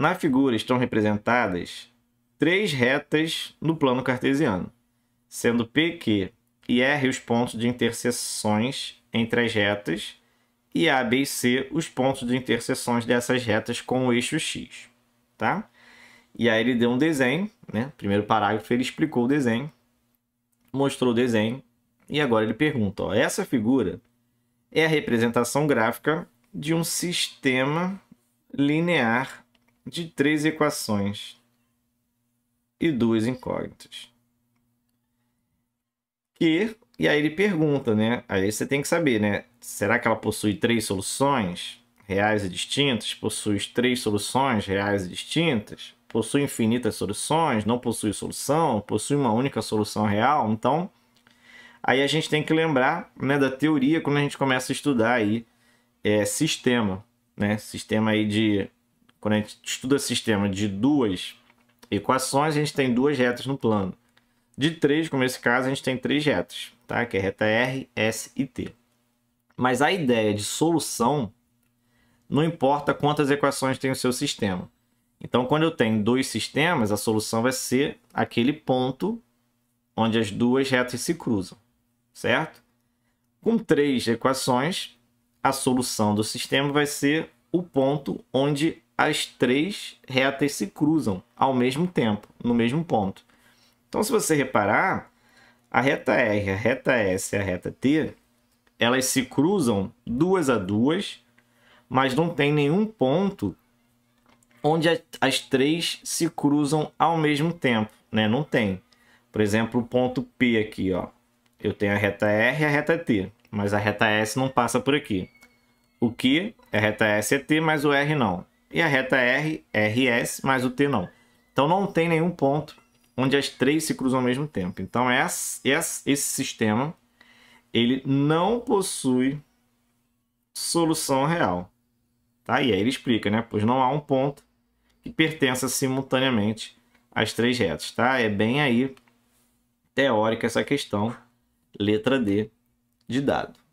Na figura estão representadas três retas no plano cartesiano, sendo P, Q e R os pontos de interseções entre as retas e A, B e C os pontos de interseções dessas retas com o eixo X, tá? E aí ele deu um desenho, né? Primeiro parágrafo ele explicou o desenho, mostrou o desenho e agora ele pergunta, ó, essa figura é a representação gráfica de um sistema linear de três equações e duas incógnitas. Que, e aí ele pergunta, né? Aí você tem que saber, né? Será que ela possui três soluções reais e distintas? Possui três soluções reais e distintas? Possui infinitas soluções? Não possui solução? Possui uma única solução real? Então, aí a gente tem que lembrar né, da teoria quando a gente começa a estudar aí é, sistema, né? Sistema aí de quando a gente estuda sistema de duas equações, a gente tem duas retas no plano. De três, como nesse caso, a gente tem três retas, tá? que é reta R, S e T. Mas a ideia de solução não importa quantas equações tem o seu sistema. Então, quando eu tenho dois sistemas, a solução vai ser aquele ponto onde as duas retas se cruzam, certo? Com três equações, a solução do sistema vai ser o ponto onde as três retas se cruzam ao mesmo tempo, no mesmo ponto. Então, se você reparar, a reta R, a reta S e a reta T, elas se cruzam duas a duas, mas não tem nenhum ponto onde as três se cruzam ao mesmo tempo, né? Não tem. Por exemplo, o ponto P aqui, ó. Eu tenho a reta R e a reta T, mas a reta S não passa por aqui. O Q, é a reta S é T, mas o R não e a reta R, RS, mas o T não. Então não tem nenhum ponto onde as três se cruzam ao mesmo tempo. Então esse sistema ele não possui solução real. Tá? E aí ele explica, né? Pois não há um ponto que pertença simultaneamente às três retas. Tá? É bem aí teórica essa questão, letra D de dado.